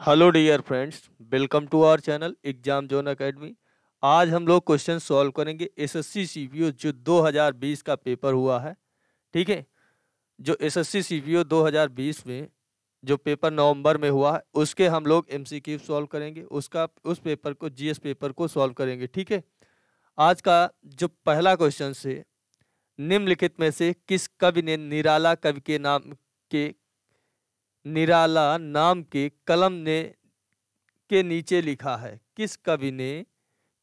hello dear friends welcome to our channel Exam Zone Academy आज हम लोग question solve करेंगे एसएससी सीपीओ जो 2020 का पेपर हुआ है ठीक है जो एसएससी सीपीओ 2020 में जो पेपर नवंबर में हुआ है उसके हम लोग एमसीक्यू सॉल्व करेंगे उसका उस पेपर को जीएस पेपर को सॉल्व करेंगे ठीक है आज का जो पहला क्वेश्चन से निम्नलिखित में से किस कवि ने निराला कवि के नाम के निराला नाम के कलम ने के नीचे लिखा है किस कवि ने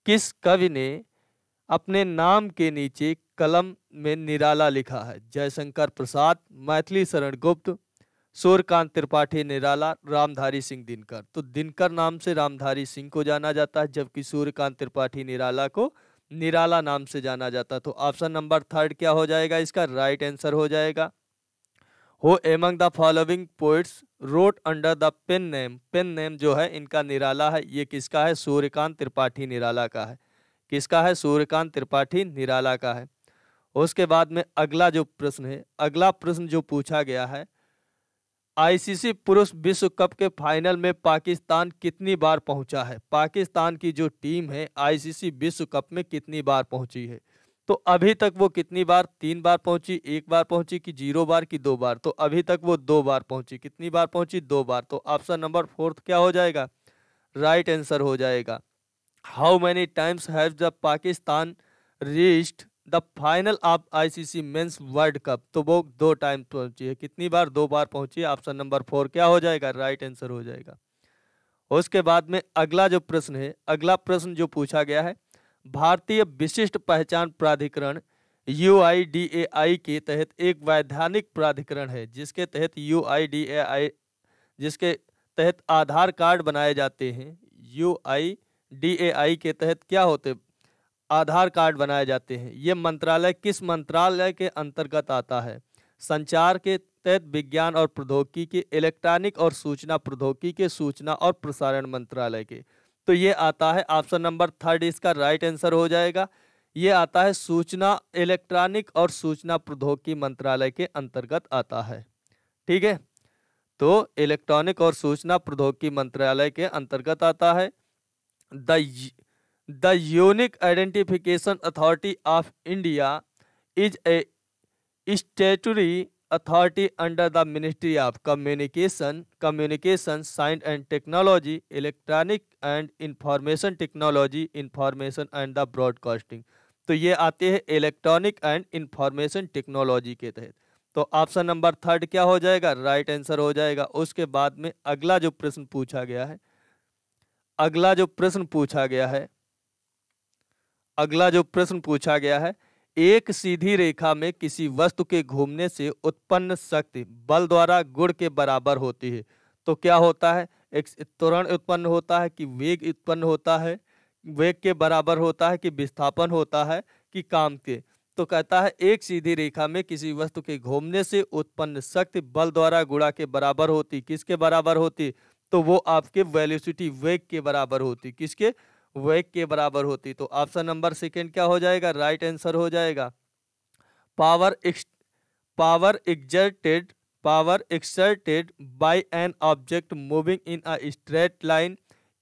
किस कवि ने अपने नाम के नीचे कलम में निराला लिखा है जयशंकर प्रसाद मैथिली शरण गुप्त सूर्यकांत त्रिपाठी निराला रामधारी सिंह दिनकर तो दिनकर नाम से रामधारी सिंह को जाना जाता है जबकि सूर्यकांत त्रिपाठी निराला को निराला नाम से जाना जाता है तो ऑप्शन नंबर थर्ड क्या हो जाएगा इसका राइट आंसर हो जाएगा who among the following poets wrote under the pen name pen name जो है इनका निराला है ये किसका है सूर्यकांत त्रिपाठी निराला का है किसका है सूर्यकांत त्रिपाठी निराला का है उसके बाद में अगला जो प्रश्न है अगला प्रश्न जो पूछा गया है आईसीसी पुरुष विश्व कप के फाइनल में पाकिस्तान कितनी बार पहुंचा है पाकिस्तान की जो टीम है आईसीसी विश्व कप में कितनी बार पहुंची है तो अभी तक वो कितनी बार तीन बार पहुंची एक बार पहुंची कि जीरो बार की दो बार तो अभी तक वो दो बार पहुंची कितनी बार पहुंची दो बार तो ऑप्शन नंबर फोर्थ क्या हो जाएगा राइट right आंसर हो जाएगा how many times have the Pakistan reached the final of ICC men's World Cup तो वो दो टाइम पहुंची है कितनी बार दो बार पहुंची ऑप्शन नंबर फोर क्या हो जाएगा राइट right आंसर हो जाएगा उसके बाद में अगला जो प्रश्न है अगला प्रश्न जो पूछा गया है भारतीय विशिष्ट पहचान प्राधिकरण यू के तहत एक वैधानिक प्राधिकरण है जिसके तहत यू जिसके तहत आधार कार्ड बनाए जाते हैं यू के तहत क्या होते आधार कार्ड बनाए जाते हैं ये मंत्रालय किस मंत्रालय के अंतर्गत आता है संचार के तहत विज्ञान और प्रौद्योगिकी के इलेक्ट्रॉनिक और सूचना प्रौद्योगिकी के सूचना और प्रसारण मंत्रालय के तो ये आता है ऑप्शन नंबर थर्ड इसका राइट आंसर हो जाएगा ये आता है सूचना इलेक्ट्रॉनिक और सूचना प्रौद्योगिकी मंत्रालय के अंतर्गत आता है ठीक है तो इलेक्ट्रॉनिक और सूचना प्रौद्योगिकी मंत्रालय के अंतर्गत आता है the the unique identification authority of India is a statutory authority under the ministry of communication communication science and technology electronic and information technology information and the broadcasting तो ये आते हैं इलेक्ट्रॉनिक एंड इंफॉर्मेशन टेक्नोलॉजी के तहत तो option number third क्या हो जाएगा राइट right आंसर हो जाएगा उसके बाद में अगला जो प्रश्न पूछा गया है अगला जो प्रश्न पूछा गया है अगला जो प्रश्न पूछा गया है एक सीधी रेखा में किसी वस्तु के घूमने से उत्पन्न शक्ति बल द्वारा गुण के बराबर होती है तो क्या होता है एक त्वरण उत्पन्न होता है कि वेग उत्पन्न होता है वेग के बराबर होता है कि विस्थापन होता है कि काम के तो कहता है एक सीधी रेखा में किसी वस्तु के घूमने से उत्पन्न शक्ति बल द्वारा गुणा के बराबर होती किसके बराबर होती तो वो आपके वेलोसिटी वेग के बराबर होती किसके वेग के बराबर होती तो ऑप्शन नंबर सेकेंड क्या हो जाएगा राइट right आंसर हो जाएगा power ex power exerted power exerted by an object moving in a straight line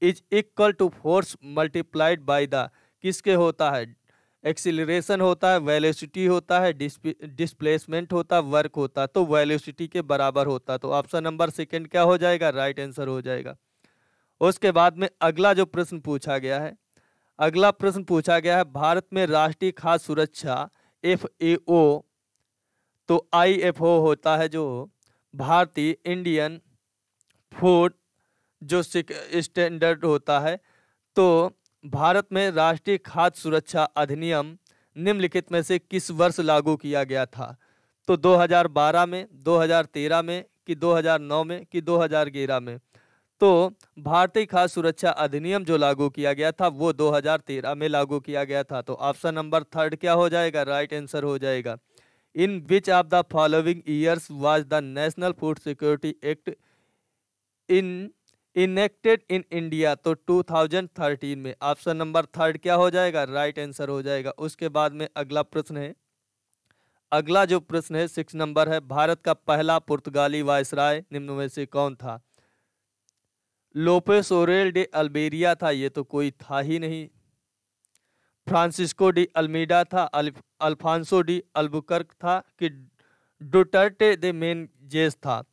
is equal to force multiplied by the किसके होता है एक्सिलरेशन होता है वेलोसिटी होता है डिस्प्लेसमेंट होता है वर्क होता है तो वेलोसिटी के बराबर होता है तो ऑप्शन नंबर सेकेंड क्या हो जाएगा राइट right आंसर हो जाएगा उसके बाद में अगला जो प्रश्न पूछा गया है अगला प्रश्न पूछा गया है भारत में राष्ट्रीय खाद्य सुरक्षा एफ ए ओ तो आई एफ ओ होता है जो भारतीय इंडियन फूड जो स्टैंडर्ड होता है तो भारत में राष्ट्रीय खाद्य सुरक्षा अधिनियम निम्नलिखित में से किस वर्ष लागू किया गया था तो 2012 में 2013 में कि 2009 में कि 2011 में तो भारतीय खाद्य सुरक्षा अधिनियम जो लागू किया गया था वो 2013 में लागू किया गया था तो ऑप्शन नंबर थर्ड क्या हो जाएगा राइट आंसर हो जाएगा in which of the following years was the national food security act in enacted in India तो 2013 में ऑप्शन नंबर थर्ड क्या हो जाएगा राइट आंसर हो जाएगा उसके बाद में अगला प्रश्न है अगला जो प्रश्न है सिक्स नंबर है भारत का पहला पुर्तगाली वायसराय निम्न में से कौन था लोपेस ओरेल डे अल्बेरिया था ये तो कोई था ही नहीं फ्रांसिस्को डी अल्मीडा था अल्फांसो डी अल्बुकर्क था कि डुटर्टे दे मेन जेस था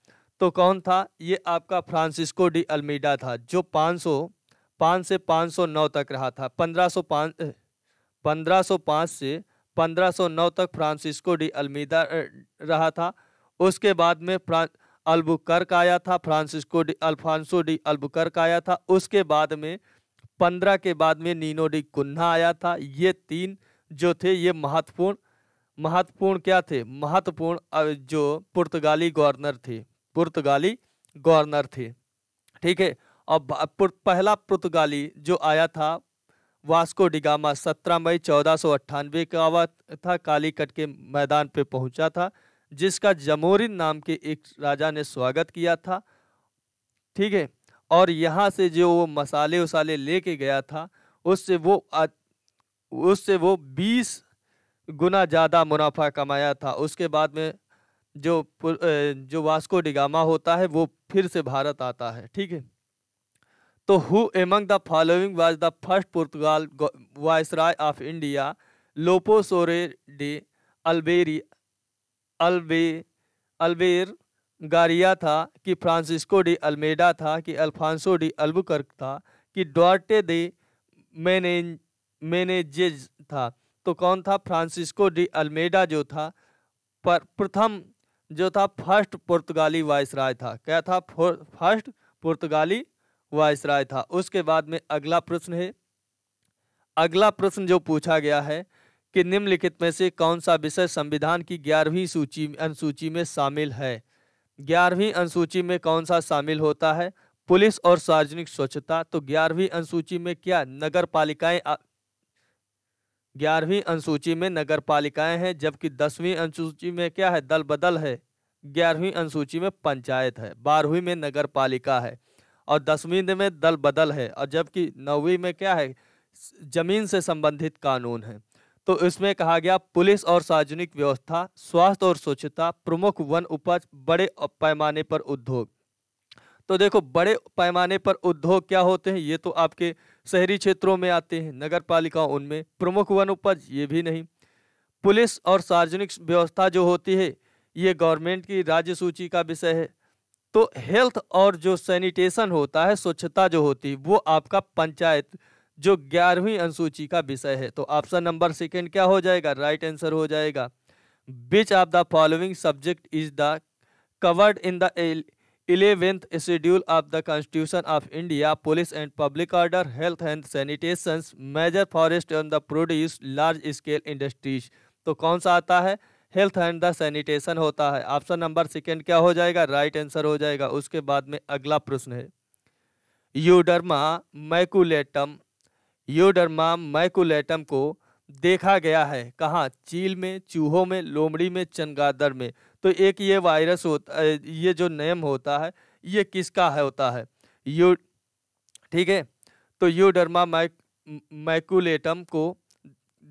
तो कौन था ये आपका फ्रांसिस्को डी अल्मीडा था जो 500 पाँच से 509 तक रहा था 1505 1505 से 1509 तक फ्रांसिस्को डी अल्मीदा रहा था उसके बाद में फ्रांस अल्बुकर्क आया था Francisco de Alfonso de Albuquerque आया था उसके बाद में पंद्रह के बाद में नीनो डी कुन्हा आया था ये तीन जो थे ये महत्वपूर्ण महत्वपूर्ण क्या थे महत्वपूर्ण जो पुर्तगाली गवर्नर थे पुर्तगाली गवर्नर थे ठीक है और पहला पुर्तगाली जो आया था वास्को डिगामा सत्रह मई चौदह सौ अट्ठानवे का था कालीकट के मैदान पे पहुंचा था जिसका जमोरिन नाम के एक राजा ने स्वागत किया था ठीक है और यहाँ से जो वो मसाले उसाले लेके गया था उससे वो उससे वो बीस गुना ज़्यादा मुनाफा कमाया था उसके बाद में जो जो वास्को डिगामा होता है वो फिर से भारत आता है ठीक है तो who among the following was the first Portugal viceroy of India Lopo Soares de अल्बेरिया अलबे अलबेर गारिया था कि फ्रांसिस्को डी अल्मेडा था कि अल्फांसो डी अल्बुकर्क था कि डॉर्टे डी मैने मैनेजेज था तो कौन था फ्रांसिस्को डी अल्मेडा जो था पर प्रथम जो था फर्स्ट पुर्तगाली वायसराय था क्या था फर्स्ट पुर्तगाली वायसराय था उसके बाद में अगला प्रश्न है अगला प्रश्न जो पूछा गया है कि निम्नलिखित में से कौन सा विषय संविधान की ग्यारहवीं सूची अनुसूची में शामिल है ग्यारहवीं अनुसूची में कौन सा शामिल होता है पुलिस और सार्वजनिक स्वच्छता तो ग्यारहवीं अनुसूची में क्या नगर पालिकाएं ग्यारहवीं अनुसूची में नगर पालिकाएं हैं जबकि दसवीं अनुसूची में क्या है दल बदल है ग्यारहवीं अनुसूची में पंचायत है बारहवीं में नगर पालिका है और दसवीं में दल बदल है और जबकि नौवीं में क्या है जमीन से संबंधित कानून है तो इसमें कहा गया पुलिस और सार्वजनिक व्यवस्था स्वास्थ्य और स्वच्छता प्रमुख वन उपज बड़े पैमाने पर उद्योग तो देखो बड़े पैमाने पर उद्योग क्या होते हैं ये तो आपके शहरी क्षेत्रों में आते हैं नगर पालिकाओं उनमें प्रमुख वन उपज ये भी नहीं पुलिस और सार्वजनिक व्यवस्था जो होती है ये गवर्नमेंट की राज्य सूची का विषय है तो हेल्थ और जो सैनिटेशन होता है स्वच्छता जो होती है वो आपका पंचायत जो ग्यारहवीं अनुसूची का विषय है तो ऑप्शन नंबर सेकेंड क्या हो जाएगा राइट right आंसर हो जाएगा which of the following subject is the covered in the eleventh schedule of the constitution of India police and public order health and sanitation major forest and the produce large scale industries तो कौन सा आता है health and the sanitation होता है option number second क्या हो जाएगा राइट right आंसर हो जाएगा उसके बाद में अगला प्रश्न है यूडर्मा मैकुलेटम योडर्मा मैकुलेटम को देखा गया है कहाँ चील में चूहों में लोमड़ी में चनगादर में तो एक ये वायरस होता ये जो नेम होता है ये किसका है होता है यू ठीक है तो यूडर्मा मैक मैकुलेटम को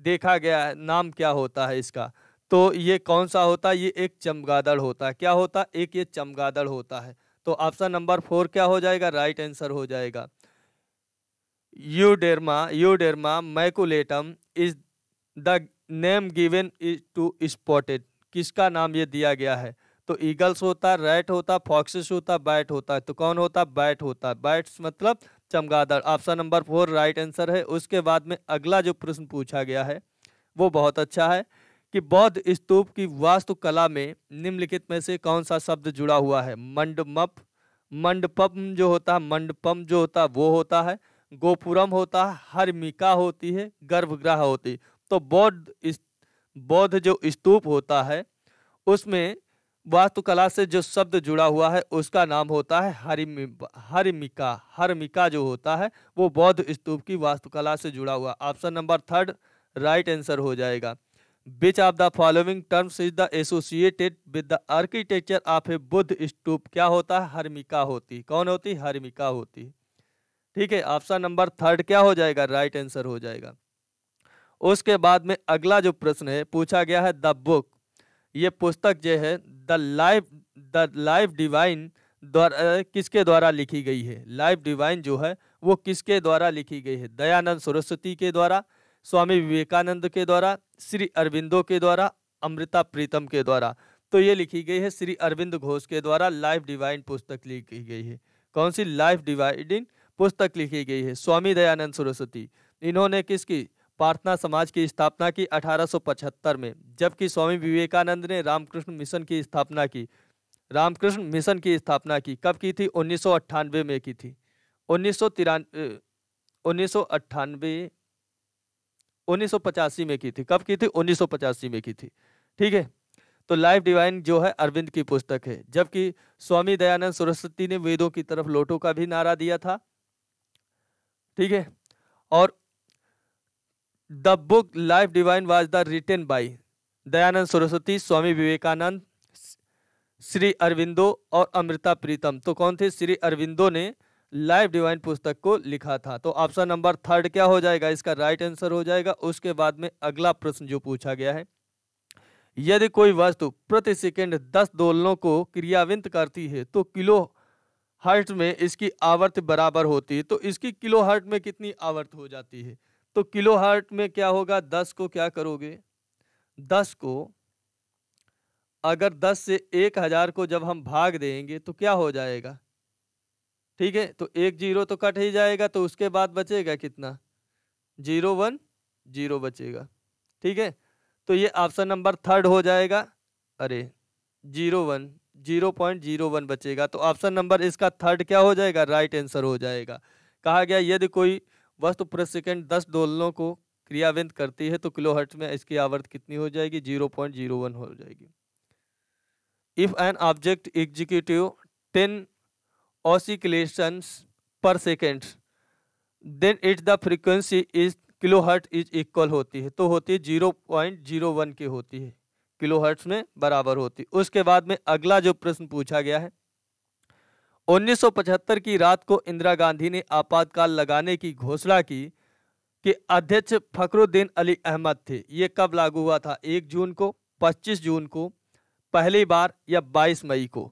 देखा गया है नाम क्या होता है इसका तो ये कौन सा होता है ये एक चमगादड़ होता है क्या होता है एक ये चमगादड़ होता है तो ऑप्शन नंबर फोर क्या हो जाएगा राइट आंसर हो जाएगा Euderma maculatum is the name given is to spotted किसका नाम ये दिया गया है तो ईगल्स होता रैट होता फॉक्सेस होता बैट होता है तो कौन होता बैट होता है बैट्स मतलब चमगादड़ option number four right answer है उसके बाद में अगला जो प्रश्न पूछा गया है वो बहुत अच्छा है कि बौद्ध स्तूप की वास्तुकला में निम्नलिखित में से कौन सा शब्द जुड़ा हुआ है मंडमप मंडपम जो होता है मंडपम जो होता है वो होता है गोपुरम होता है हरमिका होती है गर्भगृह होती है तो बौद्ध बौद्ध जो स्तूप होता है उसमें वास्तुकला से जो शब्द जुड़ा हुआ है उसका नाम होता है हरिमि हरिमिका हरमिका जो होता है वो बौद्ध स्तूप की वास्तुकला से जुड़ा हुआ option number third right answer हो जाएगा which of the following terms is the associated with the architecture of a Buddha stupa क्या होता है हरमिका होती कौन होती हरमिका होती ठीक है ऑप्शन नंबर थर्ड क्या हो जाएगा राइट आंसर हो जाएगा उसके बाद में अगला जो प्रश्न है पूछा गया है द बुक ये पुस्तक जो है the life the life divine द्वारा किसके द्वारा लिखी गई है लाइफ डिवाइन जो है वो किसके द्वारा लिखी गई है दयानंद सरस्वती के द्वारा स्वामी विवेकानंद के द्वारा श्री अरविंदो के द्वारा अमृता प्रीतम के द्वारा तो ये लिखी गई है श्री अरविंद घोष के द्वारा लाइफ डिवाइन पुस्तक लिखी गई है कौन सी लाइफ डिवाइडिंग पुस्तक लिखी गई है स्वामी दयानंद सरस्वती इन्होंने किसकी प्रार्थना समाज की स्थापना की 1875 में जबकि स्वामी विवेकानंद ने रामकृष्ण मिशन की स्थापना की रामकृष्ण मिशन की स्थापना की कब की थी उन्नीस में की थी उन्नीस सौ में की थी कब की थी उन्नीस में की थी ठीक है तो लाइफ डिवाइन जो है अरविंद की पुस्तक है जबकि स्वामी दयानंद सरस्वती ने वेदों की तरफ लोटों का भी नारा दिया था ठीक है और the book life divine was the written by Dayanand Saraswati Swami Vivekananda Shri Aurobindo और अमृता प्रीतम तो कौन थे श्री अरविंदो ने लाइफ डिवाइन पुस्तक को लिखा था तो ऑप्शन नंबर थर्ड क्या हो जाएगा इसका राइट आंसर हो जाएगा उसके बाद में अगला प्रश्न जो पूछा गया है यदि कोई वस्तु प्रति सेकंड दस दोलनों को क्रियाविंत करती है तो किलो हर्ट में इसकी आवर्त बराबर होती है तो इसकी किलो हर्ट में कितनी आवर्त हो जाती है तो किलो हर्ट में क्या होगा दस को क्या करोगे दस को अगर दस से एक हज़ार को जब हम भाग देंगे तो क्या हो जाएगा ठीक है तो एक जीरो तो कट ही जाएगा तो उसके बाद बचेगा कितना जीरो वन जीरो बचेगा ठीक है तो ये ऑप्शन नंबर थर्ड हो जाएगा अरे zero one zero point zero one बचेगा तो ऑप्शन नंबर इसका थर्ड क्या हो जाएगा राइट आंसर हो जाएगा कहा गया यदि कोई वस्तु प्रति सेकेंड दस डोलनों को क्रियाविंद करती है तो किलोहर्ट्ज में इसकी आवर्त कितनी हो जाएगी जीरो पॉइंट जीरो वन हो जाएगी if an object executive ten oscillation per second then it the frequency is kilohertz is equal होती है तो होती है जीरो पॉइंट जीरो वन की होती है किलोहर्ट्ज में बराबर होती उसके बाद में अगला जो प्रश्न पूछा गया है 1975 की रात को इंदिरा गांधी ने आपातकाल लगाने की घोषणा की कि अध्यक्ष फखरुद्दीन अली अहमद थे ये कब लागू हुआ था एक जून को 25 जून को पहली बार या 22 मई को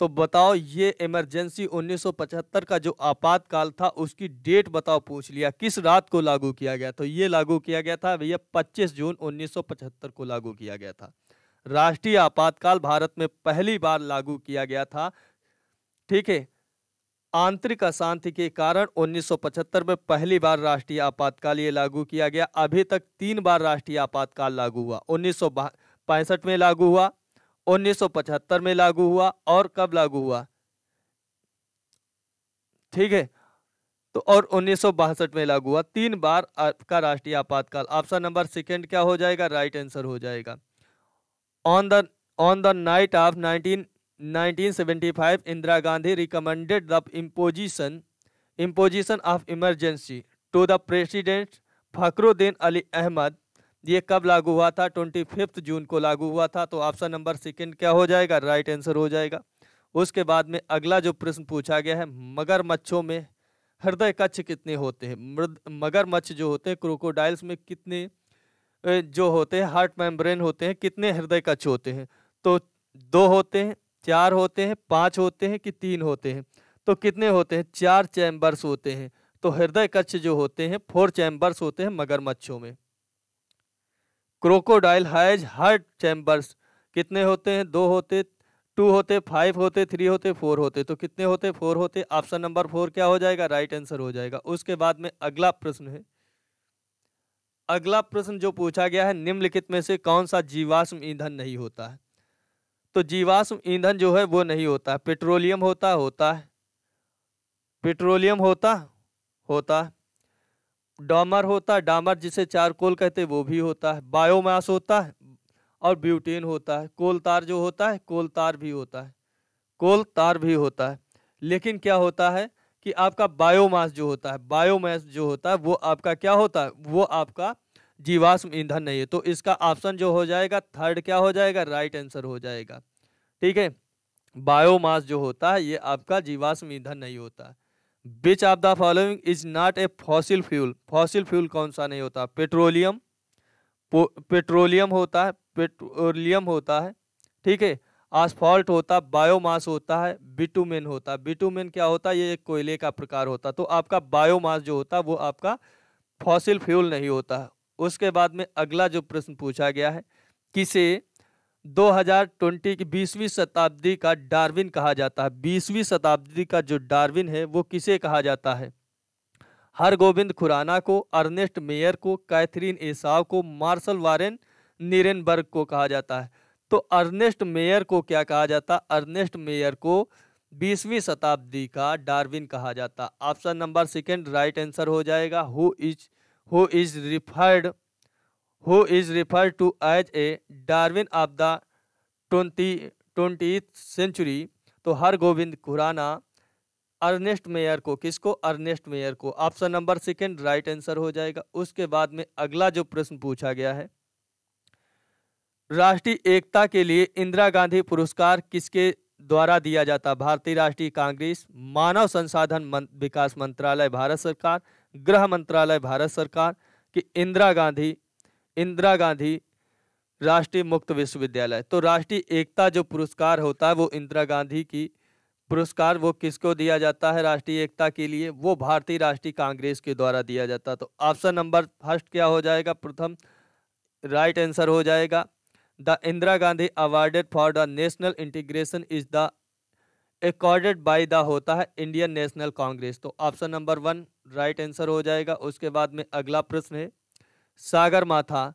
तो बताओ ये इमरजेंसी 1975 का जो आपातकाल था उसकी डेट बताओ पूछ लिया किस रात को लागू किया गया तो ये लागू किया गया था भैया 25 जून 1975 को लागू किया गया था राष्ट्रीय आपातकाल भारत में पहली बार लागू किया गया था ठीक है आंतरिक अशांति के कारण 1975 में पहली बार राष्ट्रीय आपातकाल ये लागू किया गया अभी तक तीन बार राष्ट्रीय आपातकाल लागू हुआ उन्नीस में लागू हुआ 1975 में लागू हुआ और कब लागू हुआ ठीक है तो और उन्नीस में लागू हुआ तीन बार आपका राष्ट्रीय आपातकाल ऑप्शन नंबर सेकेंड क्या हो जाएगा राइट आंसर हो जाएगा on the on the night of 19 1975 Indira Gandhi recommended the imposition imposition of emergency to the president Fakhruddin Ali Ahmed ये कब लागू हुआ था ट्वेंटी फिफ्थ जून को लागू हुआ था तो ऑप्शन नंबर सेकेंड क्या हो जाएगा राइट आंसर हो जाएगा उसके बाद में अगला जो प्रश्न पूछा गया है मगरमच्छों में हृदय कक्ष कितने होते हैं मृद मगरमच्छ जो होते हैं क्रोकोडाइल्स में कितने जो होते हैं हार्ट मेम्ब्रेन होते हैं कितने हृदय कक्ष होते हैं तो दो होते हैं चार होते हैं पाँच होते हैं कि तीन होते हैं तो कितने होते हैं चार चैम्बर्स होते हैं तो हृदय कक्ष जो होते हैं फोर चैम्बर्स होते हैं मगरमच्छों में क्रोकोडाइल हैज हार्ट चैम्बर्स कितने होते हैं दो होते टू होते फाइव होते थ्री होते फोर होते तो कितने होते फोर होते ऑप्शन नंबर फोर क्या हो जाएगा राइट आंसर हो जाएगा उसके बाद में अगला प्रश्न है अगला प्रश्न जो पूछा गया है निम्नलिखित में से कौन सा जीवाश्म ईंधन नहीं होता है तो जीवाश्म ईंधन जो है वो नहीं होता पेट्रोलियम होता होता है पेट्रोलियम होता होता है डामर होता है डामर जिसे चारकोल कहते वो भी होता है बायोमास होता है और ब्यूटेन होता है कोल तार जो होता है कोल तार भी होता है कोल तार भी होता है लेकिन क्या होता है कि आपका बायोमास जो होता है बायोमास जो होता है वो आपका क्या होता है वो आपका जीवाश्म ईंधन नहीं है तो इसका ऑप्शन जो हो जाएगा थर्ड क्या हो जाएगा राइट आंसर हो जाएगा ठीक है बायोमास जो होता है ये आपका जीवाश्म ईंधन नहीं होता है which of the following is not a fossil fuel fossil fuel कौन सा नहीं होता पेट्रोलियम पेट्रोलियम होता है पेट्रोलियम होता है ठीक है आसफॉल्ट होता बायोमास होता है बिटुमेन होता बिटुमेन क्या होता है ये एक कोयले का प्रकार होता तो आपका बायोमास जो होता वो आपका फॉसिल फ्यूल नहीं होता उसके बाद में अगला जो प्रश्न पूछा गया है किसे 2020 की बीसवीं शताब्दी का डार्विन कहा जाता है बीसवीं शताब्दी का जो डार्विन है वो किसे कहा जाता है हरगोविंद खुराना को अर्नेस्ट मेयर को कैथरीन एसाव को मार्शल वारेन नीरेनबर्ग को कहा जाता है तो अर्नेस्ट मेयर को क्या कहा जाता अर्नेस्ट मेयर को बीसवीं शताब्दी का डार्विन कहा जाता option number second right answer हो जाएगा who is who is referred who is referred to as a Darwin of the twenty twenty century तो हर गोविंद खुराना अर्नेस्ट मेयर को किसको अर्नेस्ट मेयर को option number second right answer हो जाएगा उसके बाद में अगला जो प्रश्न पूछा गया है राष्ट्रीय एकता के लिए इंदिरा गांधी पुरस्कार किसके द्वारा दिया जाता भारतीय राष्ट्रीय कांग्रेस मानव संसाधन मन, विकास मंत्रालय भारत सरकार गृह मंत्रालय भारत सरकार कि इंदिरा गांधी इंदिरा गांधी राष्ट्रीय मुक्त विश्वविद्यालय तो राष्ट्रीय एकता जो पुरस्कार होता है वो इंदिरा गांधी की पुरस्कार वो किसको दिया जाता है राष्ट्रीय एकता के लिए वो भारतीय राष्ट्रीय कांग्रेस के द्वारा दिया जाता तो ऑप्शन नंबर फर्स्ट क्या हो जाएगा प्रथम राइट आंसर हो जाएगा the Indira Gandhi awarded for the national integration is the accorded by the होता है इंडियन नेशनल कांग्रेस तो option number one right answer हो जाएगा उसके बाद में अगला प्रश्न है सागर माथा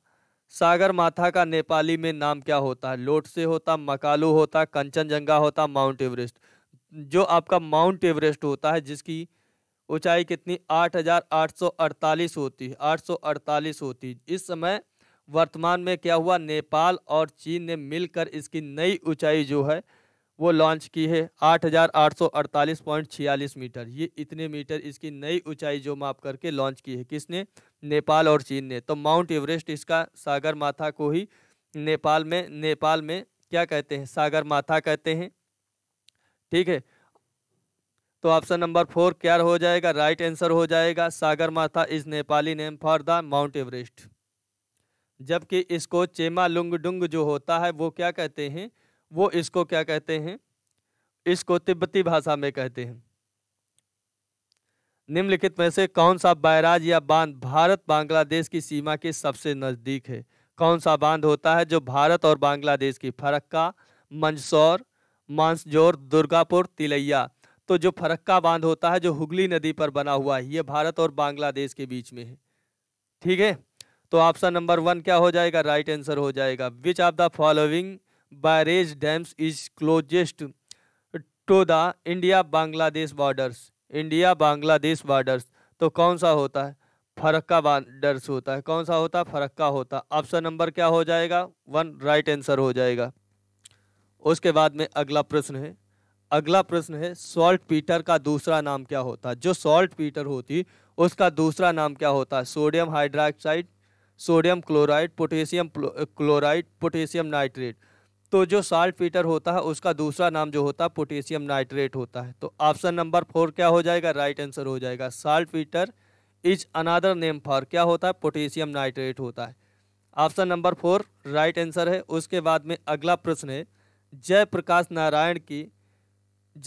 सागर माथा का नेपाली में नाम क्या होता है लोट से होता मकालू होता कंचनजंगा होता माउंट एवरेस्ट जो आपका माउंट एवरेस्ट होता है जिसकी ऊंचाई कितनी 8,848 होती है 848 होती है इस समय वर्तमान में क्या हुआ नेपाल और चीन ने मिलकर इसकी नई ऊंचाई जो है वो लॉन्च की है छियालीस मीटर ये इतने मीटर इसकी नई ऊंचाई जो माप करके लॉन्च की है किसने नेपाल और चीन ने तो माउंट एवरेस्ट इसका सागर माथा को ही नेपाल में नेपाल में क्या कहते हैं सागर माथा कहते हैं ठीक है तो ऑप्शन नंबर फोर क्या हो जाएगा राइट आंसर हो जाएगा Sagarmatha is Nepali name for the Mount Everest जबकि इसको चेमा लुंग डुंग जो होता है वो क्या कहते हैं वो इसको क्या कहते हैं इसको तिब्बती भाषा में कहते हैं निम्नलिखित में से कौन सा बैराज या बांध भारत बांग्लादेश की सीमा के सबसे नज़दीक है कौन सा बांध होता है जो भारत और बांग्लादेश की फरक्का मंदसौर मांसजोर दुर्गापुर तिलैया तो जो फरक्का बांध होता है जो हुगली नदी पर बना हुआ है ये भारत और बांग्लादेश के बीच में है ठीक है तो ऑप्शन नंबर वन क्या हो जाएगा राइट आंसर हो जाएगा which of the following barrage dams is closest to the India Bangladesh borders India Bangladesh borders तो कौन सा होता है फरक्का बॉर्डर्स होता है कौन सा होता है फरक्का होता है ऑप्शन नंबर क्या हो जाएगा वन राइट आंसर हो जाएगा उसके बाद में अगला प्रश्न है अगला प्रश्न है सॉल्ट पीटर का दूसरा नाम क्या होता है जो सॉल्ट पीटर होती उसका दूसरा नाम क्या होता है sodium hydroxide sodium chloride potassium chloride potassium nitrate तो जो साल्ट पीटर होता है उसका दूसरा नाम जो होता है पोटेशियम नाइट्रेट होता है तो ऑप्शन नंबर फोर क्या हो जाएगा राइट आंसर हो जाएगा saltpetre is another name for क्या होता है पोटेशियम नाइट्रेट होता है option number four right answer है उसके बाद में अगला प्रश्न है जयप्रकाश नारायण की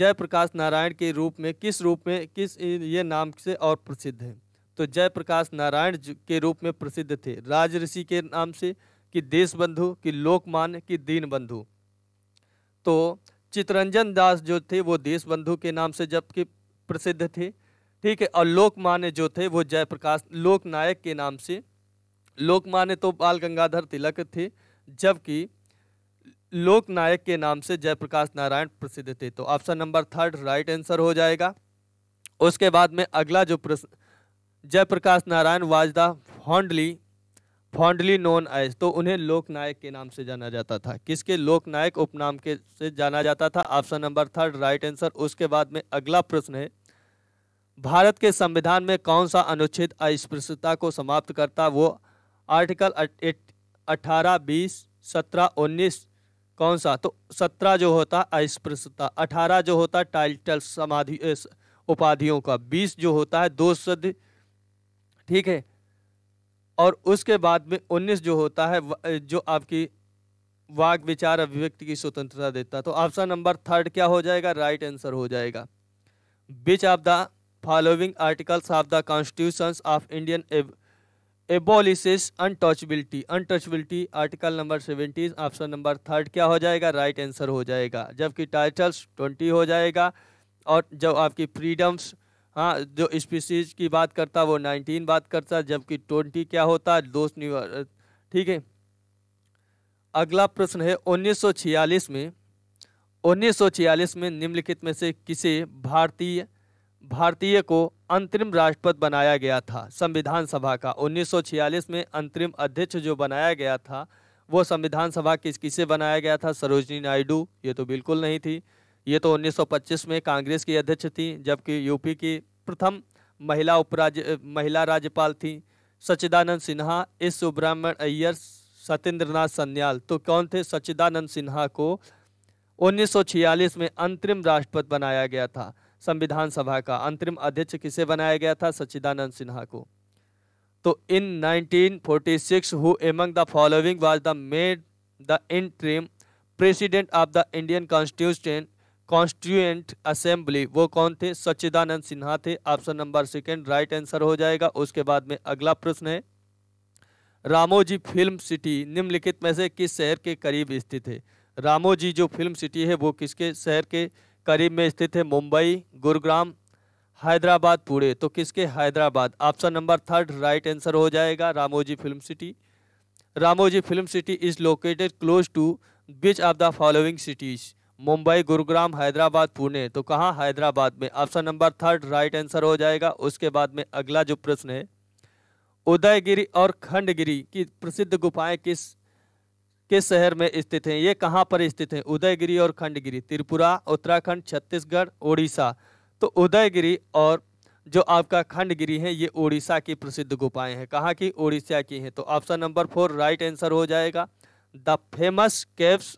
जयप्रकाश नारायण के रूप में किस रूप में किस ये नाम से और प्रसिद्ध है तो जयप्रकाश नारायण के रूप में प्रसिद्ध थे राज ऋषि के नाम से कि देश बंधु कि लोकमान्य कि दीन बंधु तो चितरंजन दास जो थे वो देश बंधु के नाम से जबकि प्रसिद्ध थे ठीक है और लोकमान्य जो थे वो जयप्रकाश लोकनायक के नाम से लोकमान्य तो बाल गंगाधर तिलक थे जबकि लोकनायक के नाम से जयप्रकाश नारायण प्रसिद्ध थे तो option number third right answer हो जाएगा उसके बाद में अगला जो प्रश्न Jayaprakash Narayan was the the fondly fondly known as तो उन्हें लोकनायक के नाम से जाना जाता था किसके लोकनायक उपनाम के से जाना जाता था option number third right answer उसके बाद में अगला प्रश्न है भारत के संविधान में कौन सा अनुच्छेद अस्पृश्यता को समाप्त करता वो आर्टिकल अठारह बीस सत्रह उन्नीस कौन सा तो सत्रह जो होता अस्पृश्यता अठारह जो होता टाइटल समाधि उपाधियों का बीस जो होता है दो सद ठीक है और उसके बाद में उन्नीस जो होता है जो आपकी वाक विचार अभिव्यक्ति की स्वतंत्रता देता तो ऑप्शन नंबर थर्ड क्या हो जाएगा राइट आंसर हो जाएगा which of the following articles of the constitution of Indian abolishes untouchability untouchability article number seventy option number third क्या हो जाएगा राइट आंसर हो जाएगा जबकि टाइटल्स ट्वेंटी हो जाएगा और जब आपकी फ्रीडम्स हाँ जो स्पीसीज की बात करता वो नाइनटीन बात करता जबकि ट्वेंटी क्या होता दोस्त ठीक है अगला प्रश्न है 1946 में 1946 में निम्नलिखित में से किसे भारतीय भारतीय को अंतरिम राष्ट्रपति बनाया गया था संविधान सभा का 1946 में अंतरिम अध्यक्ष जो बनाया गया था वो संविधान सभा किस किसे बनाया गया था सरोजनी नायडू ये तो बिल्कुल नहीं थी ये तो 1925 में कांग्रेस की अध्यक्ष थी जबकि यूपी की प्रथम महिला उपराज महिला राज्यपाल थी सच्चिदानंद सिन्हा एस सुब्रमण अय्यर सत्येंद्रनाथ सन्याल तो कौन थे सच्चिदानंद सिन्हा को 1946 में अंतरिम राष्ट्रपति बनाया गया था संविधान सभा का अंतरिम अध्यक्ष किसे बनाया गया था सच्चिदानंद सिन्हा को तो in 1946 who among the following was the made the interim president of the Indian constitution constituent assembly वो कौन थे सच्चिदानंद सिन्हा थे option number second right answer हो जाएगा उसके बाद में अगला प्रश्न है रामोजी फिल्म सिटी निम्नलिखित में से किस शहर के करीब स्थित है रामोजी जो फिल्म सिटी है वो किसके शहर के करीब में स्थित है मुंबई गुरुग्राम हैदराबाद पुणे तो किसके Hyderabad option number third right answer हो जाएगा Ramoji film city Ramoji film city is located close to beach of the following cities Mumbai Gurugram Hyderabad Pune तो कहाँ हैदराबाद में option number third right answer हो जाएगा उसके बाद में अगला जो प्रश्न है उदयगिरी और खंडगिरी की प्रसिद्ध गुफाएं किस किस शहर में स्थित हैं ये कहाँ पर स्थित हैं उदयगिरी और खंडगिरी त्रिपुरा उत्तराखंड छत्तीसगढ़ उड़ीसा तो उदयगिरी और जो आपका खंडगिरी है ये उड़ीसा की प्रसिद्ध गुफाएं हैं कहाँ की उड़ीसा की हैं तो option number four right answer हो जाएगा the famous caves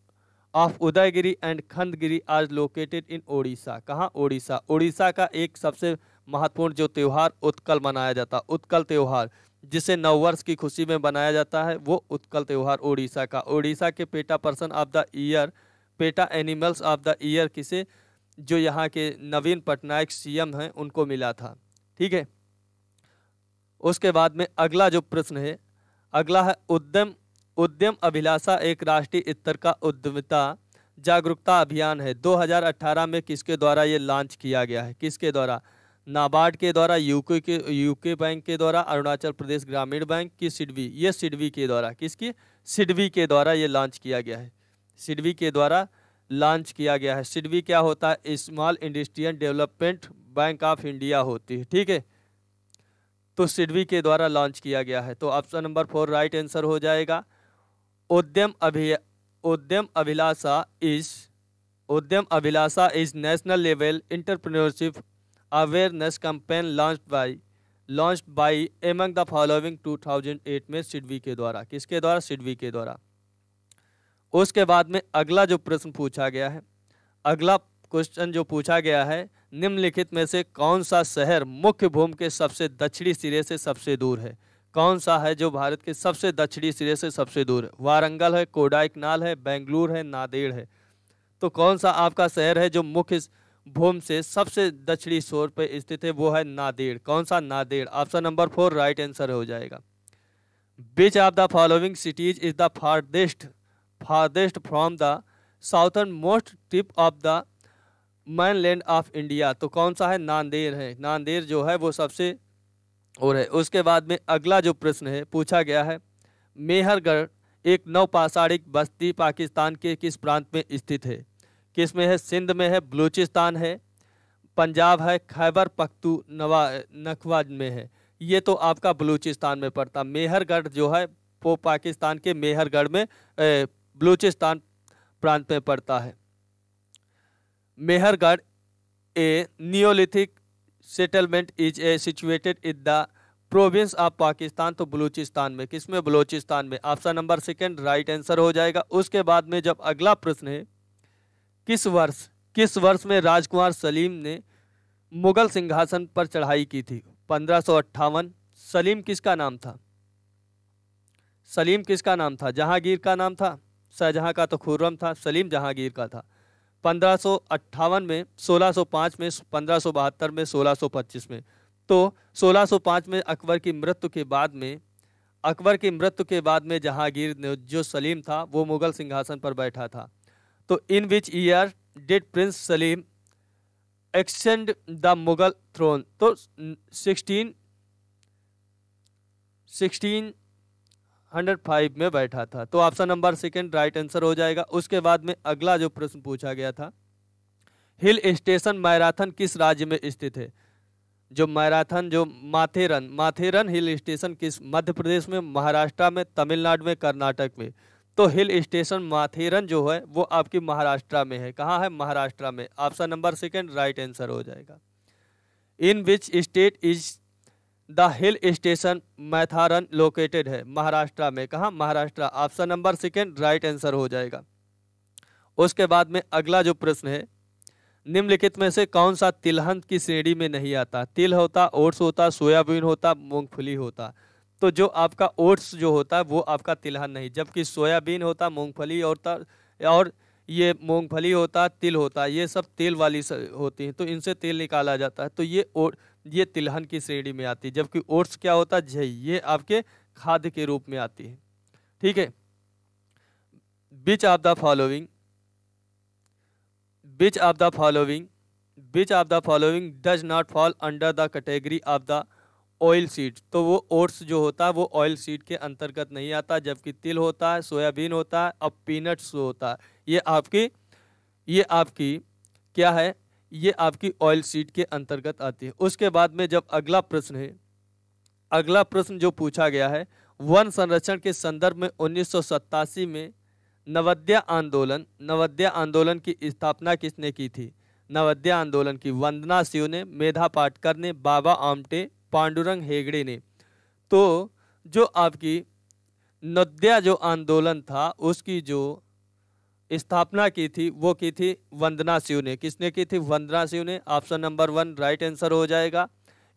of Udayagiri and Khandagiri आज लोकेटेड इन ओडिशा कहाँ ओडिशा ओडिशा का एक सबसे महत्वपूर्ण जो त्यौहार उत्कल मनाया जाता है उत्कल त्यौहार जिसे नववर्ष की खुशी में मनाया जाता है वो उत्कल त्यौहार ओडिशा का ओडिशा के PETA person of the year PETA animals of the year किसे जो यहाँ के नवीन पटनायक सीएम हैं उनको मिला था ठीक है उसके बाद में अगला जो प्रश्न है अगला है उद्यम उद्यम अभिलाषा एक राष्ट्रीय स्तर का उद्यमिता जागरूकता अभियान है 2018 में किसके द्वारा ये लॉन्च किया गया है किसके द्वारा नाबार्ड के द्वारा यूके के यूके बैंक के द्वारा अरुणाचल प्रदेश ग्रामीण बैंक की सिडवी ये सिडवी के द्वारा किसकी सिडवी के द्वारा ये लॉन्च किया गया है सिडवी के द्वारा लॉन्च किया गया है सिडवी क्या होता है small industrial development bank of India होती है ठीक है तो सिडवी के द्वारा लॉन्च किया गया है तो option number four right answer हो जाएगा उद्यम अभि उद्यम अभिलाषा इज उद्यम अभिलाषा is national level entrepreneurship awareness campaign launch by launch by among the following 2008 में सिडवी के द्वारा किसके द्वारा सिडवी के द्वारा उसके बाद में अगला जो प्रश्न पूछा गया है अगला क्वेश्चन जो पूछा गया है निम्नलिखित में से कौन सा शहर मुख्य भूमि के सबसे दक्षिणी सिरे से सबसे दूर है कौन सा है जो भारत के सबसे दक्षिणी सिरे से सबसे दूर है वारंगल है कोडाइकनाल है बेंगलुरु है नादेड़ है तो कौन सा आपका शहर है जो मुख्य भूम से सबसे दक्षिणी शोर पर स्थित है वो है नादेड़ कौन सा Nanded option number four right answer हो जाएगा which of the following cities is the farthest farthest from the southern most tip of the mainland of India तो कौन सा है नांदेड़ है नांदेड़ जो है वो सबसे और है उसके बाद में अगला जो प्रश्न है पूछा गया है मेहरगढ़ एक नवपाषाणिक बस्ती पाकिस्तान के किस प्रांत में स्थित है किस में है सिंध में है बलूचिस्तान है पंजाब है खैबर पख्तू नवा नखवाज में है ये तो आपका बलूचिस्तान में पड़ता मेहरगढ़ जो है वो पाकिस्तान के मेहरगढ़ में बलूचिस्तान प्रांत में पड़ता है Mehrgarh a neolithic settlement is a situated in the province of Pakistan तो बलूचिस्तान में किस में बलूचिस्तान में option number second right answer हो जाएगा उसके बाद में जब अगला प्रश्न है किस वर्ष किस वर्ष में राजकुमार सलीम ने मुगल सिंहासन पर चढ़ाई की थी पंद्रह सलीम किसका नाम था सलीम किसका नाम था जहांगीर का नाम था शाहजहां का तो खुर्रम था सलीम जहांगीर का था पंद्रह में 1605 में पंद्रह में 1625 में तो 1605 में अकबर की मृत्यु के बाद में अकबर की मृत्यु के बाद में जहांगीर ने जो सलीम था वो मुगल सिंहासन पर बैठा था तो in which year did prince Salim extend the Mughal throne तो सिक्सटीन सिक्सटीन 105 में बैठा था तो option number second right answer हो जाएगा उसके बाद में अगला जो प्रश्न पूछा गया था हिल स्टेशन मैराथन किस राज्य में स्थित है जो मैराथन जो माथेरन माथेरन हिल स्टेशन किस मध्य प्रदेश में महाराष्ट्र में तमिलनाडु में कर्नाटक में तो हिल स्टेशन माथेरन जो है वो आपकी महाराष्ट्र में है कहाँ है महाराष्ट्र में option number second right answer हो जाएगा in which state is the hill station मैथारन located है महाराष्ट्र में कहा Maharashtra option number second right answer हो जाएगा उसके बाद में अगला जो प्रश्न है निम्नलिखित में से कौन सा तिलहन की श्रेणी में नहीं आता तिल होता ओट्स होता सोयाबीन होता मूंगफली होता तो जो आपका ओट्स जो होता है वो आपका तिलहन नहीं जबकि सोयाबीन होता मूंगफली और और ये मूंगफली होता तिल होता ये सब तेल वाली होती हैं तो इनसे तेल निकाला जाता है तो ये ये तिलहन की श्रेणी में आती है जबकि ओट्स क्या होता है झई ये आपके खाद्य के रूप में आती है ठीक है which of the following which of the following which of the following does not fall under the category of the oil seed तो वो ओट्स जो होता है वो ऑयल सीड के अंतर्गत नहीं आता जबकि तिल होता है सोयाबीन होता है और पीनट्स होता है ये आपकी ये आपकी क्या है ये आपकी ऑयल सीट के अंतर्गत आती है उसके बाद में जब अगला प्रश्न है अगला प्रश्न जो पूछा गया है वन संरक्षण के संदर्भ में उन्नीस में नवद्या आंदोलन नवद्या आंदोलन की स्थापना किसने की थी नवद्या आंदोलन की वंदना सिंह ने मेधा पाटकर ने बाबा आमटे पांडुरंग हेगड़े ने तो जो आपकी नद्या जो आंदोलन था उसकी जो स्थापना की थी वो की थी वंदना शिव ने किसने की थी वंदना शिव ने option number one right answer हो जाएगा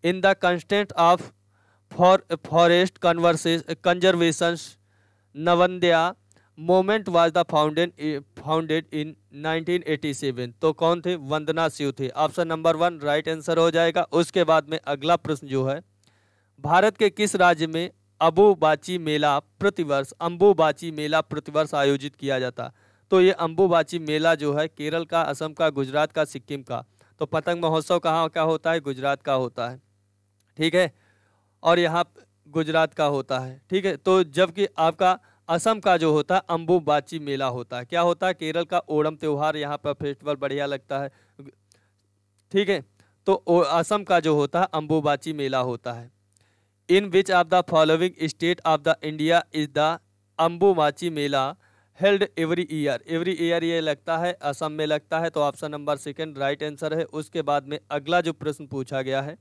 in the constant of for forest conservation Navdanya movement was the founded founded in 1987 तो कौन थे वंदना शिव थे option number one right answer हो जाएगा उसके बाद में अगला प्रश्न जो है भारत के किस राज्य में अबूबाची मेला प्रतिवर्ष अम्बूबाची मेला प्रतिवर्ष आयोजित किया जाता है तो ये अम्बुबाची मेला जो है केरल का असम का गुजरात का सिक्किम का तो पतंग महोत्सव कहाँ का होता है गुजरात का होता है ठीक है और यहाँ गुजरात का होता है ठीक है तो जबकि आपका असम का जो होता है अम्बुबाची मेला होता है क्या होता है केरल का ओणम त्यौहार यहाँ पर फेस्टिवल बढ़िया लगता है ठीक है तो असम का जो होता है अम्बुबाची मेला होता है in which of the following state of the India is the Ambubachi mela held every year every year ये लगता है असम में लगता है तो option number second right answer है उसके बाद में अगला जो प्रश्न पूछा गया है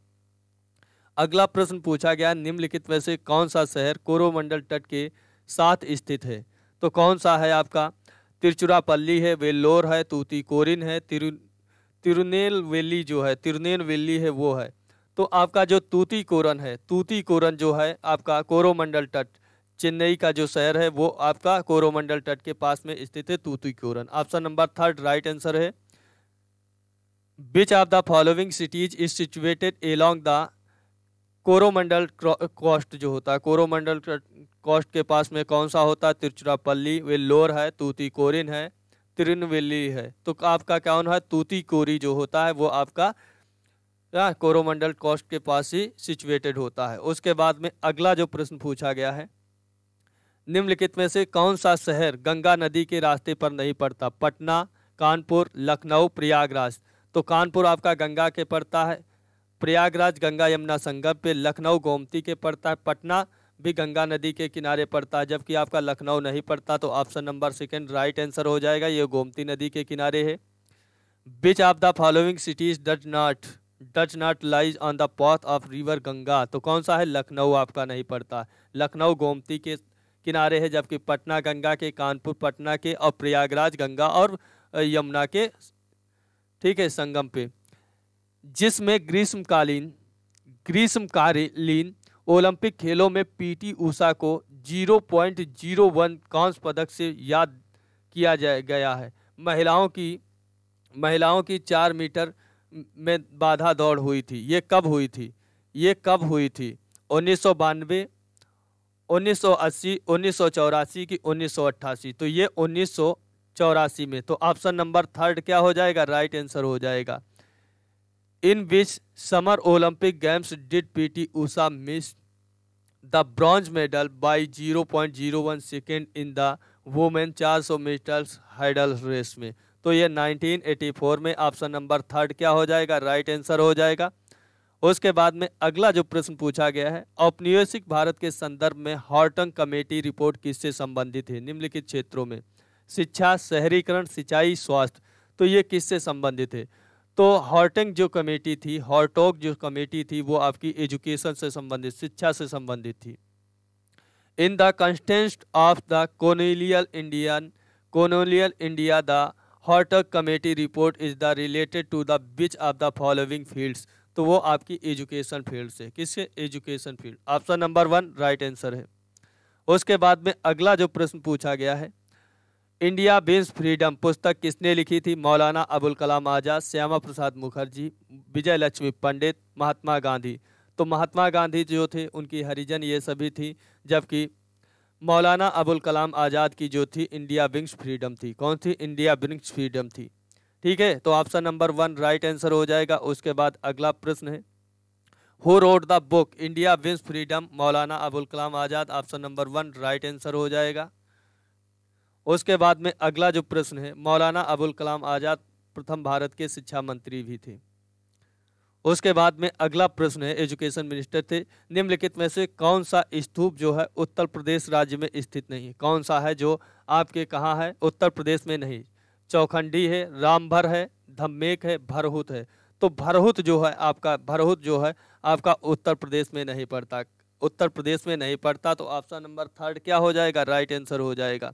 अगला प्रश्न पूछा गया निम्नलिखित में से कौन सा शहर कोरोमंडल तट के साथ स्थित है तो कौन सा है आपका त्रिचुरापल्ली है वेल्लोर है तूतीकोरिन है तिरु वेली जो है तिरुनेल वेली है वो है तो आपका जो तूतीकोरन है तूतीकोरन जो है आपका कोरोमंडल तट चेन्नई का जो शहर है वो आपका कोरोमंडल तट के पास में स्थित है कोरन option number third right answer है which of the following cities is situated along the Coromandel coast जो होता है कोरोमंडल कॉस्ट के पास में कौन सा होता है वे वेल्लोर है तूती कोरिन है तिरुनवेली है तो आपका क्या होना है कोरी जो होता है वो आपका या कोरोमंडल कॉस्ट के पास ही सिचुएटेड होता है उसके बाद में अगला जो प्रश्न पूछा गया है निम्नलिखित में से कौन सा शहर गंगा नदी के रास्ते पर नहीं पड़ता पटना कानपुर लखनऊ प्रयागराज तो कानपुर आपका गंगा के पड़ता है प्रयागराज गंगा यमुना संगम पे लखनऊ गोमती के पड़ता है पटना भी गंगा नदी के किनारे पड़ता है जबकि आपका लखनऊ नहीं पड़ता तो option number second right answer हो जाएगा ये गोमती नदी के किनारे है which of the following cities does not does not lies on the path of river Ganga तो कौन सा है लखनऊ आपका नहीं पड़ता लखनऊ गोमती के किनारे है जबकि पटना गंगा के कानपुर पटना के और प्रयागराज गंगा और यमुना के ठीक है संगम पे जिसमें ग्रीष्मकालीन ग्रीष्मकालीन ओलंपिक खेलों में पीटी ऊषा को 0.01 कांस्य पदक से याद किया जा गया है महिलाओं की महिलाओं की चार मीटर में बाधा दौड़ हुई थी ये कब हुई थी ये कब हुई थी उन्नीस सौ बानवे 1980, की उन्नीस तो ये उन्नीस चौरासी में तो ऑप्शन नंबर थर्ड क्या हो जाएगा राइट आंसर हो जाएगा in which summer Olympic games did PT Usha miss the bronze medal by zero point zero one second in the women चार सौ मीटर्स हाइडल रेस में तो ये 1984 में ऑप्शन नंबर थर्ड क्या हो जाएगा राइट आंसर हो जाएगा उसके बाद में अगला जो प्रश्न पूछा गया है औपनिवेशिक भारत के संदर्भ में हॉर्टन कमेटी रिपोर्ट किससे संबंधित है निम्नलिखित क्षेत्रों में शिक्षा शहरीकरण सिंचाई स्वास्थ्य तो ये किससे संबंधित है तो हॉर्टिंग जो कमेटी थी हॉर्टोक जो कमेटी थी वो आपकी एजुकेशन से संबंधित शिक्षा से संबंधित थी in the constant of the colonial Indian colonial India the Hartog committee report is the related to the which of the following fields तो वो आपकी एजुकेशन फील्ड से किसके education field option number one right answer है उसके बाद में अगला जो प्रश्न पूछा गया है इंडिया बिन्स फ्रीडम पुस्तक किसने लिखी थी मौलाना अबुल कलाम आज़ाद श्यामा प्रसाद मुखर्जी विजय लक्ष्मी पंडित महात्मा गांधी तो महात्मा गांधी जो थे उनकी हरिजन ये सभी थी जबकि मौलाना अबुल कलाम आज़ाद की जो थी इंडिया विंग्स फ्रीडम थी कौन थी इंडिया विंग्स फ्रीडम थी ठीक है तो option number one right answer हो जाएगा उसके बाद अगला प्रश्न है who wrote the book India wins freedom Maulana Abul Kalam Azad option number one right answer हो जाएगा उसके बाद में अगला जो प्रश्न है मौलाना अबुल कलाम आज़ाद प्रथम भारत के शिक्षा मंत्री भी थे उसके बाद में अगला प्रश्न है एजुकेशन मिनिस्टर थे निम्नलिखित में से कौन सा स्तूप जो है उत्तर प्रदेश राज्य में स्थित नहीं है कौन सा है जो आपके कहाँ है उत्तर प्रदेश में नहीं चौखंडी है रामभर है धम्मेक है भरहुत है तो भरहुत जो है आपका भरहुत जो है आपका उत्तर प्रदेश में नहीं पड़ता उत्तर प्रदेश में नहीं पड़ता तो ऑप्शन नंबर थर्ड क्या हो जाएगा राइट right आंसर हो जाएगा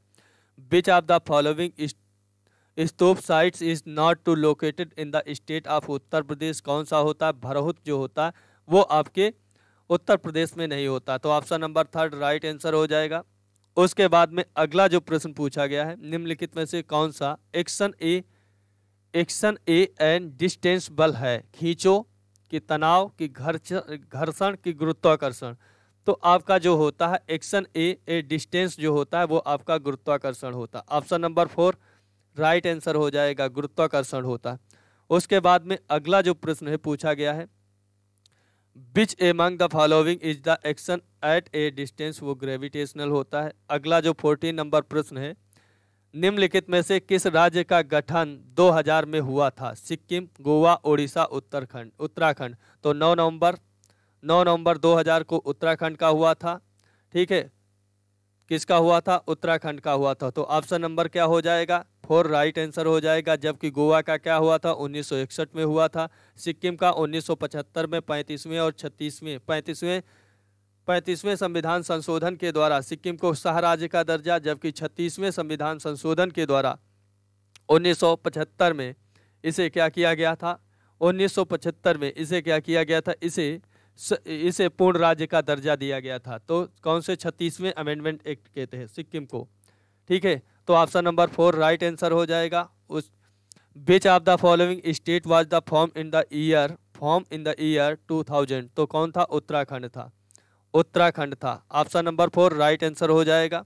which of the following stupa sites is not to located in the state of Uttar Pradesh कौन सा होता है भरहुत जो होता है वो आपके उत्तर प्रदेश में नहीं होता तो option number third right answer हो जाएगा उसके बाद में अगला जो प्रश्न पूछा गया है निम्नलिखित में से कौन सा action a action a an distance बल है खींचो कि तनाव घर घर्षण की गुरुत्वाकर्षण तो आपका जो होता है एक्शन ए ए डिस्टेंस जो होता है वो आपका गुरुत्वाकर्षण होता है option number four right answer हो जाएगा गुरुत्वाकर्षण होता है उसके बाद में अगला जो प्रश्न है पूछा गया है which among the following is the action at a distance वो ग्रेविटेशनल होता है अगला जो फोर्टीन नंबर प्रश्न है निम्नलिखित में से किस राज्य का गठन 2000 में हुआ था सिक्किम गोवा ओडिशा उत्तराखंड उत्तराखंड तो 9 नवंबर 9 नवंबर 2000 को उत्तराखंड का हुआ था ठीक है किसका हुआ था उत्तराखंड का हुआ था तो ऑप्शन नंबर क्या हो जाएगा फोर राइट आंसर हो जाएगा जबकि गोवा का क्या हुआ था उन्नीस में हुआ था सिक्किम का 1975 में पैंतीसवें और छत्तीसवें पैंतीसवें पैंतीसवें संविधान संशोधन के द्वारा सिक्किम को राज्य का दर्जा जबकि छत्तीसवें संविधान संशोधन के द्वारा 1975 में इसे क्या किया गया था 1975 में इसे क्या किया गया था इसे इसे पूर्ण राज्य का दर्जा दिया गया था तो कौन से छत्तीसवें अमेंडमेंट एक्ट कहते हैं सिक्किम को ठीक है तो option number four right answer हो जाएगा उस which of the following state was the form in the year form in the year 2000 तो कौन था उत्तराखंड था उत्तराखंड था option number four right answer हो जाएगा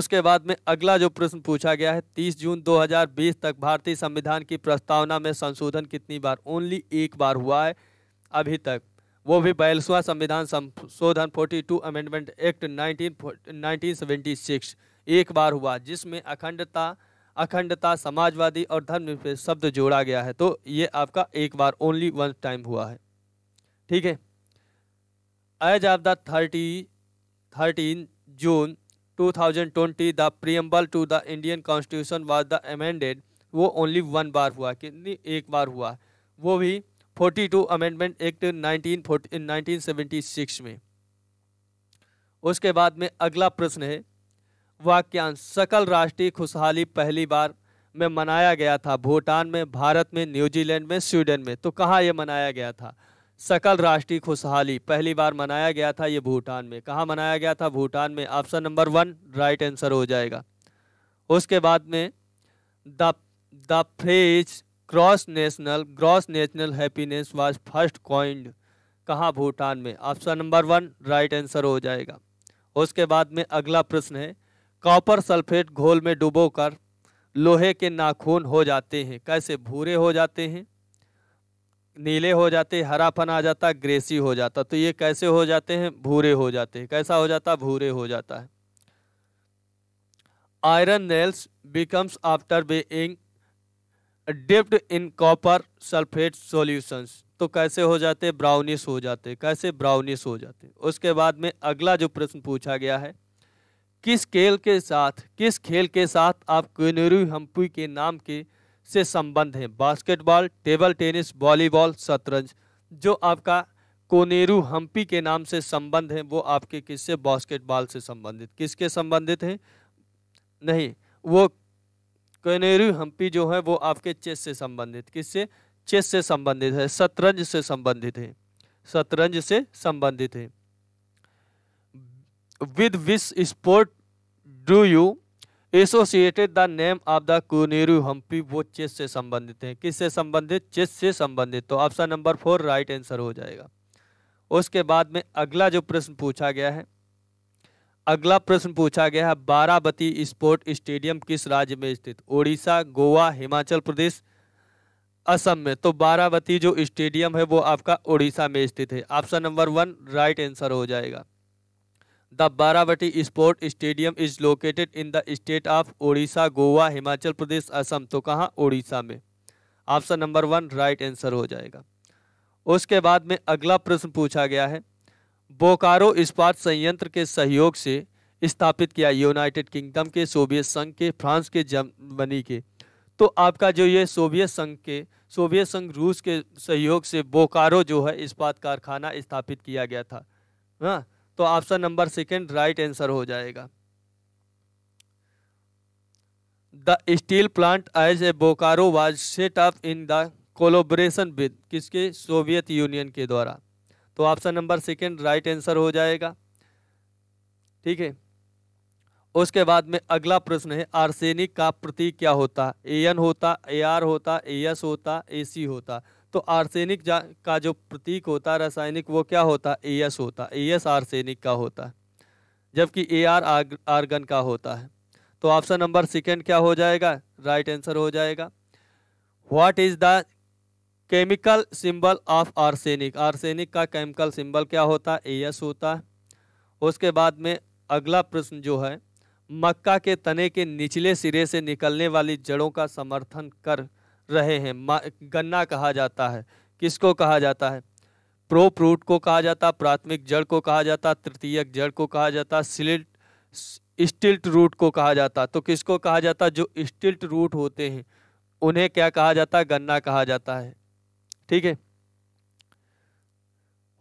उसके बाद में अगला जो प्रश्न पूछा गया है 30 जून 2020 तक भारतीय संविधान की प्रस्तावना में संशोधन कितनी बार ओनली एक बार हुआ है अभी तक वो भी बैलसुआ संविधान संशोधन 42 अमेंडमेंट एक्ट 1976 एक बार हुआ जिसमें अखंडता अखंडता समाजवादी और धर्म शब्द जोड़ा गया है तो ये आपका एक बार ओनली वन टाइम हुआ है ठीक है as of the thirty thirteen June 2020 the preamble to the Indian constitution was the amended वो ओनली वन बार हुआ कितनी एक बार हुआ वो भी forty two amendment act seventy six में उसके बाद में अगला प्रश्न है वाक्यांश सकल राष्ट्रीय खुशहाली पहली बार में मनाया गया था भूटान में भारत में न्यूजीलैंड में स्वीडन में तो कहाँ यह मनाया गया था सकल राष्ट्रीय खुशहाली पहली बार मनाया गया था ये भूटान में कहाँ मनाया गया था भूटान में option number one right answer हो जाएगा उसके बाद में the the phrase cross national gross national happiness was first coined कहाँ भूटान में option number one right answer हो जाएगा उसके बाद में अगला प्रश्न है कॉपर सल्फेट घोल में डुबोकर लोहे के नाखून हो जाते हैं कैसे भूरे हो जाते हैं नीले हो जाते हरापन आ जाता ग्रेसी हो जाता तो ये कैसे हो जाते हैं भूरे हो जाते हैं कैसा हो जाता भूरे हो जाता है iron nails becomes after being dipped in copper sulphate solutions तो कैसे हो जाते ब्राउनिश हो जाते कैसे ब्राउनिश हो जाते उसके बाद में अगला जो प्रश्न पूछा गया है किस खेल के साथ किस खेल के साथ आप क्विनरू हम्पी के नाम के से संबंध हैं बास्केटबॉल टेबल टेनिस वॉलीबॉल शतरंज जो आपका कोनेरू हम्पी के नाम से संबंध है वो आपके किससे बास्केटबॉल से संबंधित किसके संबंधित हैं नहीं वो कनेरू हम्पी जो है वो आपके चेस से संबंधित किससे चेस से संबंधित है शतरंज से संबंधित है शतरंज से संबंधित है with which sport do you associated the name of the Koneru Humpy वो चेस से संबंधित है किससे संबंधित चेस से संबंधित तो option number four right answer हो जाएगा उसके बाद में अगला जो प्रश्न पूछा गया है अगला प्रश्न पूछा गया है बाराबती स्पोर्ट स्टेडियम किस राज्य में स्थित ओडिशा गोवा हिमाचल प्रदेश असम में तो बाराबती जो स्टेडियम है वो आपका ओडिशा में स्थित है option number one right answer हो जाएगा the Barabati sport stadium is located in the state of Odisha Goa Himachal Pradesh Assam तो कहाँ ओडिशा में option number one right answer हो जाएगा उसके बाद में अगला प्रश्न पूछा गया है बोकारो इस्पात संयंत्र के सहयोग से स्थापित किया यूनाइटेड किंगडम के सोवियत संघ के फ्रांस के जर्मनी के तो आपका जो ये सोवियत संघ के सोवियत संघ रूस के सहयोग से बोकारो जो है इस्पात कारखाना स्थापित किया गया था हाँ तो option number second right answer हो जाएगा the steel plant as a Bokaro was set up in the collaboration with किसके सोवियत यूनियन के द्वारा तो option number second right answer हो जाएगा ठीक है उसके बाद में अगला प्रश्न है आर्सेनिक का प्रतीक क्या होता ए एन होता ए आर होता ए एस होता ए सी होता तो आर्सेनिक का जो प्रतीक होता रासायनिक वो क्या होता ए एस होता ए एस आर्सेनिक का होता है जबकि ए आर आर्गन का होता है तो ऑप्शन नंबर सेकेंड क्या हो जाएगा राइट right आंसर हो जाएगा what is the chemical symbol of arsenic arsenic का केमिकल सिंबल क्या होता है ए एस होता है उसके बाद में अगला प्रश्न जो है मक्का के तने के निचले सिरे से निकलने वाली जड़ों का समर्थन कर रहे हैं गन्ना कहा जाता है किसको कहा जाता है प्रोप्रूट को कहा जाता प्राथमिक जड़ को कहा जाता तृतीयक जड़ को कहा जाता सिलिट स्टिल्ट रूट को कहा जाता तो किसको कहा जाता जो स्टिल्ट रूट होते हैं उन्हें क्या कहा जाता गन्ना कहा जाता है ठीक है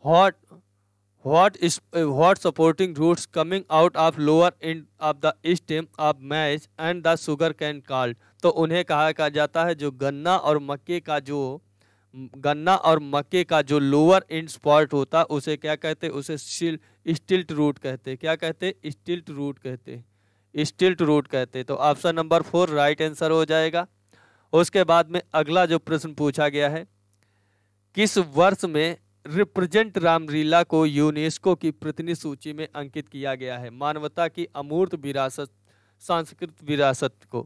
what what is uh, supporting roots coming out of lower end of the stem of of and the sugarcane called तो उन्हें कहा का जाता है जो गन्ना और मक्के का जो गन्ना और मक्के का जो लोअर एंड स्पॉट होता है उसे क्या कहते हैं उसे स्टिल्ट रूट कहते हैं क्या कहते हैं स्टिल्ट रूट कहते हैं स्टिल्ट रूट कहते हैं तो option number four right answer हो जाएगा उसके बाद में अगला जो प्रश्न पूछा गया है किस वर्ष में रिप्रेजेंट रामलीला को यूनेस्को की प्रतिनिधि सूची में अंकित किया गया है मानवता की अमूर्त विरासत सांस्कृतिक विरासत को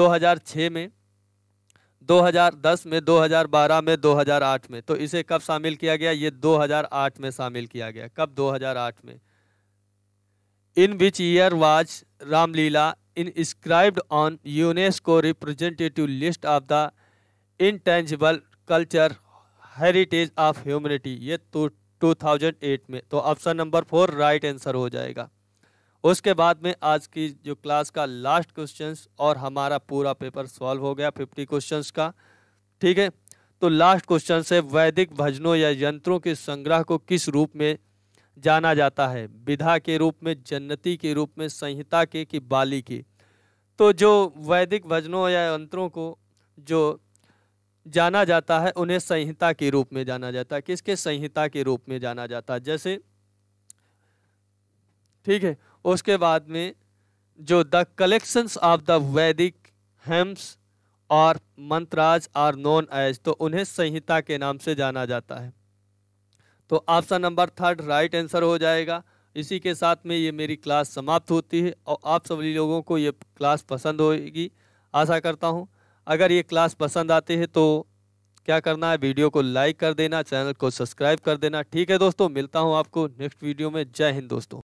2006 में 2010 में 2012 में 2008 में तो इसे कब शामिल किया गया ये 2008 में शामिल किया गया कब 2008 में in which year was Ramlila in inscribed on UNESCO representative list of the intangible culture heritage of humanity ये तो 2008 में तो option number four right answer हो जाएगा उसके बाद में आज की जो क्लास का लास्ट क्वेश्चन और हमारा पूरा पेपर सॉल्व हो गया फिफ्टी क्वेश्चन का ठीक है तो लास्ट क्वेश्चन से वैदिक भजनों या यंत्रों के संग्रह को किस रूप में जाना जाता है विधा के रूप में जन्नति के रूप में संहिता के कि बाली के तो जो वैदिक भजनों या यंत्रों को जो जाना जाता है उन्हें संहिता के रूप में जाना जाता है किसके संहिता के रूप में जाना जाता है जैसे ठीक है उसके बाद में जो द कलेक्शंस ऑफ द वैदिक हेम्स और मंत्राज आर नॉन एज तो उन्हें संहिता के नाम से जाना जाता है तो option number third right answer हो जाएगा इसी के साथ में ये मेरी क्लास समाप्त होती है और आप सभी लोगों को ये क्लास पसंद होगी आशा करता हूँ अगर ये क्लास पसंद आती है तो क्या करना है वीडियो को लाइक कर देना चैनल को सब्सक्राइब कर देना ठीक है दोस्तों मिलता हूँ आपको नेक्स्ट वीडियो में जय हिंद दोस्तों